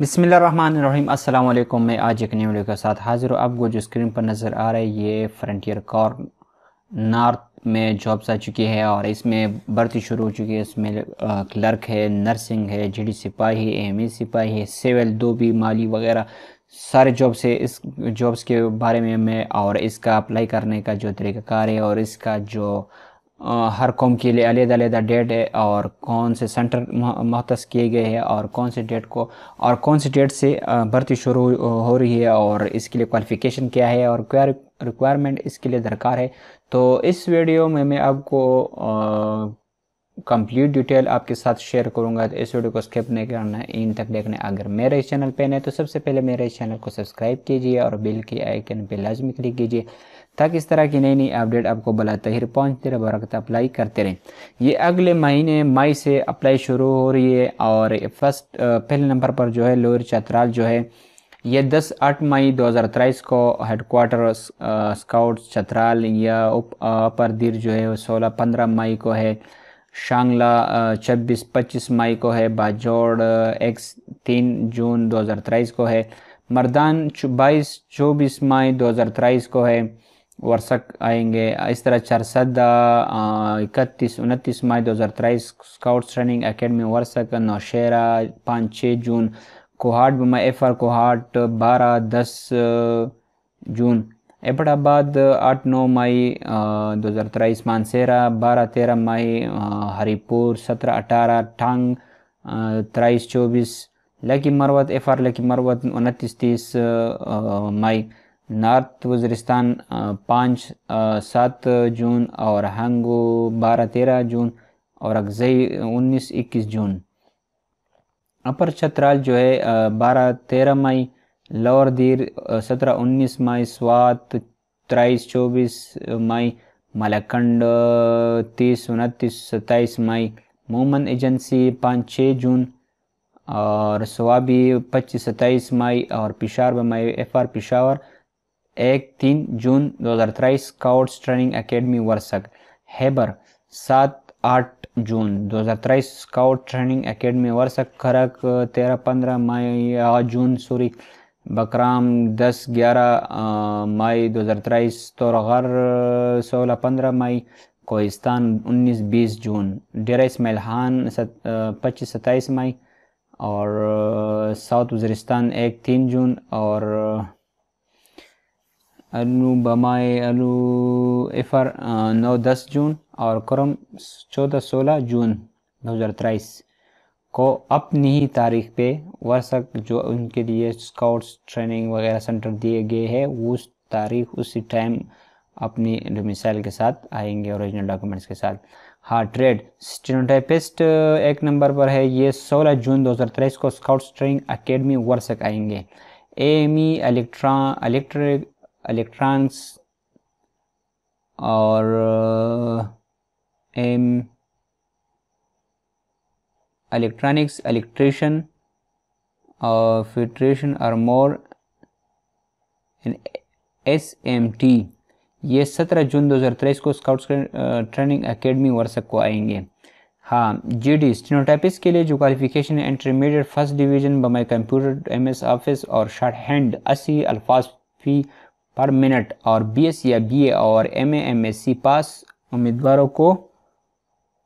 बिसमीम अल्लाम मैं आज एक न्यू वीडियो के साथ हाजिर हूँ आपको जो स्क्रीन पर नज़र आ रहा है ये फ्रंटियर कॉर नॉर्थ में जॉब्स आ चुकी है और इसमें भर्ती शुरू हो चुकी है इसमें क्लर्क है नर्सिंग है जी सिपाही एम e सिपाही है सिविल दो भी माली वगैरह सारे जॉब से इस जॉब्स के बारे में मैं और इसका अप्लाई करने का जो तरीक़ाकार है और इसका जो हर कौम के लिए अलग-अलग डेट है और कौन से सेंटर महत किए गए हैं और कौन से डेट को और कौन से डेट से भर्ती शुरू हो रही है और इसके लिए क्वालिफ़िकेशन क्या है और क्या रिक्वायरमेंट इसके लिए दरकार है तो इस वीडियो में मैं आपको कंप्लीट डिटेल आपके साथ शेयर करूंगा तो इस वीडियो को स्किप नहीं करना है इन तक देखना अगर मेरे इस चैनल पे नहीं तो सबसे पहले मेरे इस चैनल को सब्सक्राइब कीजिए और बिल के आइकन पे लाजमी क्लिक कीजिए ताकि इस तरह की नई नई अपडेट आपको बला तहिर पहुँचते रहे बरकत अप्लाई करते रहें ये अगले महीने मई से अप्लाई शुरू हो रही है और फर्स्ट पहले नंबर पर जो है लोअर चतराल जो है ये दस आठ मई 2023 को हेडकोार्टर स्काउट चतराल या अपर दिर जो है सोलह पंद्रह मई को है शांगला छब्बीस पच्चीस मई को है बाजौड़ एक्स तीन जून तेईस को है मर्दान बाईस चौबीस मई तेईस को है वर्षक आएंगे इस तरह चरसदा इकतीस उनतीस मई दो हज़ार तेईस स्काउट्स रनिंग एकेडमी वर्षक नौशेरा पाँच छः जून कोहाट में एफ आर कोहाट बारह दस जून एबटाबाद आठ नौ मई दो हज़ार तेईस मानसेरा बारह तेरह मई हरिपुर सत्रह अठारह ठांग तेईस चौबीस लकी मरवत एफ आर लकी मरवत उनतीस तीस मई नॉर्थ वजरिस्तान पाँच सात जून और हंगो बारह तेरह जून और अगजई उन्नीस इक्कीस जून अपर छतराल जो है बारह तेरह मई लोअर दीर uh, सत्रह उन्नीस मई स्वात तेईस चौबीस मई मलकंड तीस उनतीस सत्ताईस मई मोमन एजेंसी पाँच छः जून और स्वाबी पच्चीस सत्ताईस मई और पिशावर मई एफ आर पिशावर एक तीन जून दो हज़ार तेईस scouts training academy Warsak Khyber सात आठ जून दो हज़ार तेईस स्काउट ट्रेनिंग अकेडमी वर्षक खरक तेरह पंद्रह मई जून सॉरी बकराम दस ग्यारह मई दो हज़ार तेईस तोरगर सोलह पंद्रह मई कोहिस्तान उन्नीस बीस जून डेरा इसमाइल खान सत पच्चीस सत्ताईस मई और साउथ वजरिस्तान एक तीन जून और अलू बमाए अलू नौ दस जून और करम चौदह सोलह जून दो हज़ार तेईस को अपनी ही तारीख पे वर्षक जो उनके लिए स्काउट्स ट्रेनिंग वगैरह सेंटर दिए गए हैं उस तारीख उसी टाइम अपनी मिसाइल के साथ आएंगे ओरिजिनल डॉक्यूमेंट्स के साथ हार्ट ट्रेड स्टेनोटाइपिस्ट एक नंबर पर है ये 16 जून 2023 को स्काउट्स ट्रेनिंग अकेडमी वर्षक आएंगे ए एम इलेक्ट्रिक इलेक्ट्रॉन्स और M electronics electrician uh, filtration are more in SMT ये 17 जून 2023 को स्काउट्स ट्रेनिंग एकेडमी वर्षक को आएंगे हाँ जी डी स्टिनोटाइपिस के लिए जो क्वालिफिकेशन है इंटरमीडिएट फर्स्ट डिवीजन माई कंप्यूटर एम एस ऑफिस और शार्ट हैंड अस्सी अल्फाज फी पर मिनट और बी एस या बी ए और M A M S C pass उम्मीदवारों को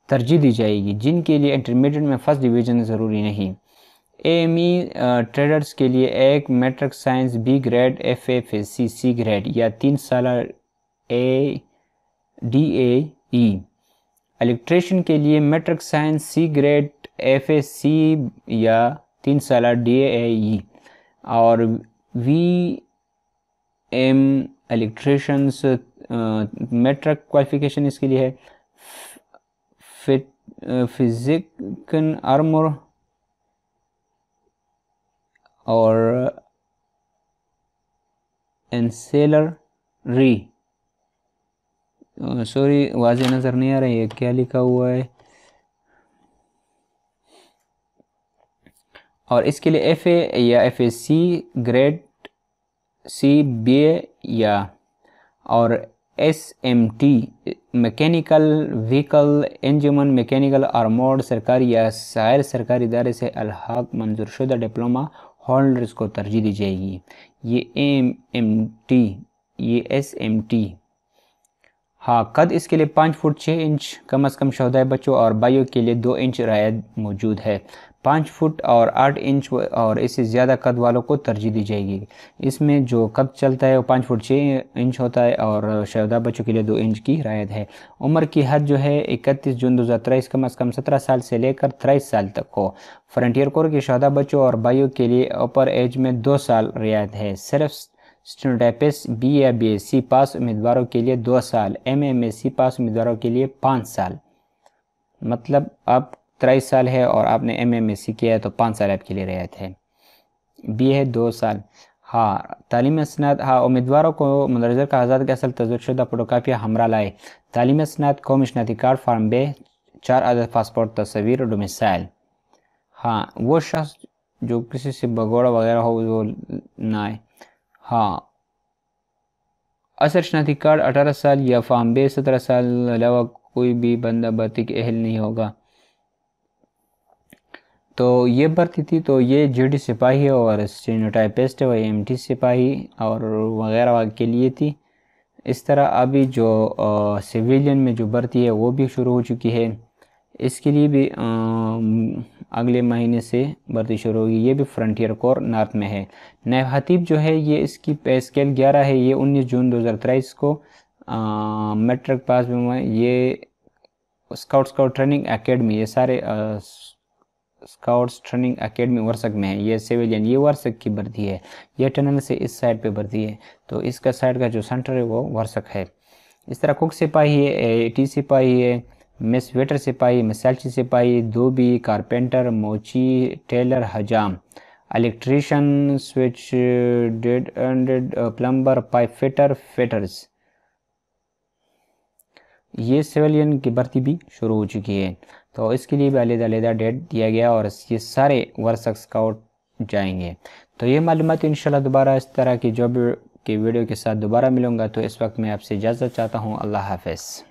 तरजीह दी जाएगी जिनके लिए इंटरमीडिएट में फर्स्ट डिवीजन ज़रूरी नहीं एमी ट्रेडर्स e, के लिए एक matric science B grade F F C C grade या तीन साल A D A E electrician के लिए matric science C grade F A C या तीन साल डी ए ई और V M electricians matric qualification इसके लिए है फिजिकन आर्मर और री सॉरी वाज नज़र नहीं आ रही है क्या लिखा हुआ है और इसके लिए एफ ए या F A C grade C B A या और S M T mechanical vehicle इंजमन मैकेनिकल आर्मोड सरकारी या सायर सरकारी इदारे से अलहाक मंजूर शुदा डिप्लोमा होल्डर्स को तरजीह दी जाएगी ये एम एम टी ये एस एम टी हाँ कद इसके लिए पाँच फुट छः इंच कम अज़ कम शहदाय बच्चों और बाइयों के लिए दो इंच रायत मौजूद है पाँच फुट और आठ इंच और इससे ज़्यादा कद वालों को तरजीह दी जाएगी इसमें जो कद चलता है वो पाँच फुट छः इंच होता है और शहदा बच्चों के लिए दो इंच की रायत है उम्र की हद जो है इकतीस जून दो हज़ार तेईस कम अज़ कम सत्रह साल से लेकर तेईस साल तक हो फ्रंटियर कोर के शहदा बच्चों और भाइयों के लिए अपर एज में दो साल रियायत है सिर्फ स्टेनोटाइपिस बी या बी एस सी पास उम्मीदवारों के लिए दो साल M M S C pass उम्मीदवारों के लिए पाँच साल मतलब आप तेईस साल है और आपने एम एम एस किया है तो पाँच साल आपके लिए रियायत है बी है दो साल हाँ तालीम असनाद हाँ उम्मीदवारों को मंदरजर का आज़ाद के असल तजुर्शुदा फोटोकापियाँ हमरा लाए तालीम असनाद कौम शनाती कार्ड फार्म बे चार अदद पासपोर्ट तस्वीर और डोमिसाइल हाँ वो शख्स जो किसी से भगोड़ा वगैरह हो वो ना आए हाँ असर शनाती कार्ड अठारह साल या फार्म बे सत्रह साल अलावा कोई भी बंदा भर्ती के अहल नहीं होगा तो ये भर्ती थी तो ये डी सिपाही और स्टेनोटाइपिस्ट है वही टी सिपाही और वगैरह के लिए थी इस तरह अभी जो सिविलियन में जो भर्ती है वो भी शुरू हो चुकी है इसके लिए भी आ, अगले महीने से भर्ती शुरू होगी ये भी फ्रंटियर कोर नॉर्थ में है नए हतीब जो है ये इसकी पे स्केल ग्यारह है ये उन्नीस जून तेईस को मेट्रिक पास में ये स्काउट स्काउट ट्रेनिंग एकेडमी ये सारे आ, स्काउट्स ट्रेनिंग एकेडमी वर्षक में है ये सिविलियन ये वर्षक की भर्ती है ये टनल से इस साइड पे भर्ती है तो इसका साइड का जो सेंटर है वो वर्षक है इस तरह कुक सिपाही है ए टी सिपाही है मिस वेटर सिपाही मिसैलची सिपाही धोबी कारपेंटर मोची टेलर हजाम electrician switch dead end plumber pipe fitter fitters ये सिविलियन की भर्ती भी शुरू हो चुकी है तो इसके लिए भी अलग डेट दिया गया और ये सारे वर्सक्स का आउट जाएंगे तो ये मालूम तो इन दोबारा इस तरह की जॉब की वीडियो के साथ दोबारा मिलूंगा तो इस वक्त मैं आपसे इजाज़त चाहता हूँ अल्लाह हाफिज़